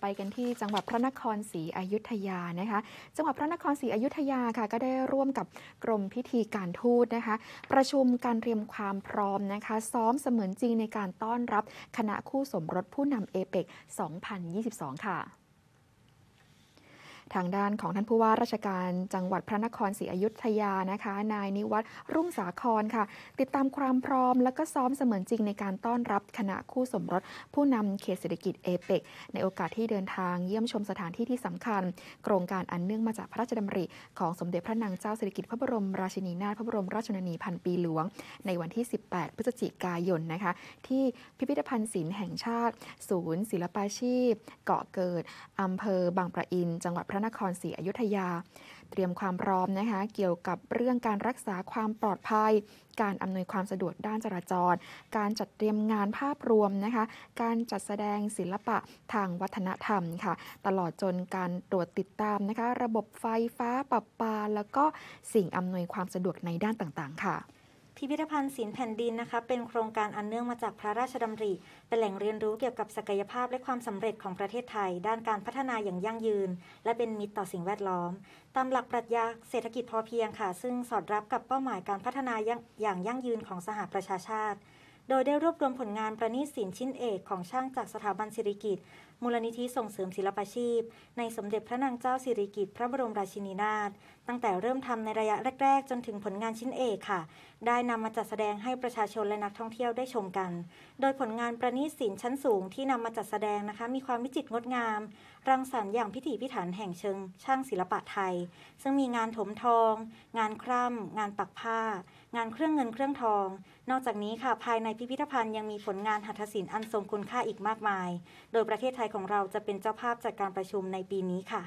ไปกันที่จังหวัดพระนครศรีอยุธยานะคะ จังหวัดพระนครศรีอยุธยาค่ะก็ได้ร่วมกับกรมพิธีการทูตนะคะ ประชุมการเตรียมความพร้อมนะคะซ้อมเสมือนจริงในการต้อนรับคณะคู่สมรสผู้นำเอเปก2022 ค่ะทางด้านของท่านผู้ว่าราชการ จังหวัดพระนครศรีอยุธยานะคะ นายนิวัตรรุ่งสาครค่ะ ติดตามความพร้อมและก็ซ้อมเสมือนจริงในการต้อนรับคณะคู่สมรสผู้นำเขตเศรษฐกิจเอเปกในโอกาสที่เดินทางเยี่ยมชมสถานที่ที่สำคัญ โครงการอันเนื่องมาจากพระราชดำริ ของสมเด็จพระนางเจ้าสิริกิติ์พระบรมราชินีนาถพระบรมราชชนนีพันปีหลวง ในวันที่ 18 พฤศจิกายนนะคะที่พิพิธภัณฑ์ศิลป์แห่งชาติ ศูนย์ ศิลปาชีพ เกาะเกิดอำเภอบางประอินจังหวัดพระนครศรีอยุธยา เตรียมความพร้อมนะคะ เกี่ยวกับเรื่องการรักษาความปลอดภัย การอำนวยความสะดวกด้านจราจร การจัดเตรียมงานภาพรวมนะคะ การจัดแสดงศิลปะทางวัฒนธรรมค่ะ ตลอดจนการตรวจติดตามนะคะ ระบบไฟฟ้า ปรับปา แล้วก็สิ่งอำนวยความสะดวกในด้านต่างๆค่ะพิพิธภัณฑ์ศิลป์แผ่นดินนะคะ เป็นโครงการอันเนื่องมาจากพระราชดำริ เป็นแหล่งเรียนรู้เกี่ยวกับศักยภาพและความสำเร็จของประเทศไทย ด้านการพัฒนาอย่างยั่งยืน และเป็นมิตรต่อสิ่งแวดล้อมตามหลักปรัชญาเศรษฐกิจพอเพียงค่ะ ซึ่งสอดรับกับเป้าหมายการพัฒนาอย่างยั่งยืนของสหประชาชาติโดยได้รวบรวมผลงานประณีตศิลป์ชิ้นเอกของช่างจากสถาบันศิริกิตมูลนิธิส่งเสริมศิลปาชีพ ในสมเด็จพระนางเจ้าสิริกิติ์พระบรมราชินีนาถตั้งแต่เริ่มทำในระยะแรก ๆ จนถึงผลงานชิ้นเอกค่ะ ได้นำมาจัดแสดงให้ประชาชน และนักท่องเที่ยวได้ชมกัน โดยผลงานประณีตศิลป์ชั้นสูงที่นำมาจัดแสดงนะคะมีความวิจิตรงดงามรังสรรค์อย่างพิถีพิถันแห่งเชิง ช่างศิลปะไทย ซึ่งมีงานถมทอง งานคร่ำงานปักผ้า งานเครื่องเงินเครื่องทอง นอกจากนี้ค่ะภายในพิพิธภัณฑ์ยังมีผลงานหัตถศิลป์อันทรงคุณค่าอีกมากมาย โดยประเทศไทยของเราจะเป็นเจ้าภาพจัดการประชุมในปีนี้ค่ะ